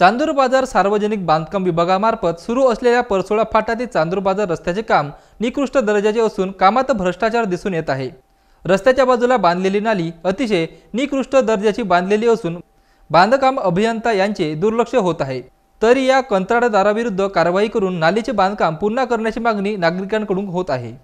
चांदूर बाजार सार्वजनिक बांधकाम विभागामार्फत सुरू असलेल्या परसोळा फाटा चांदूर बाजार रस्त्याचे काम निकृष्ट दर्जाचे असून कामात भ्रष्टाचार दिसून येत आहे रस्त्याच्या बाजूला बांधलेली नाली अतिशय निकृष्ट दर्जाची बांधलेली असून बांधकाम अभियंता यांचे दुर्लक्ष होत आहे तरी या कंत्राटदाराविरुद्ध कारवाई करून नालीचे बांधकाम पुन्हा करण्याची मागणी नागरिकांकडून होत आहे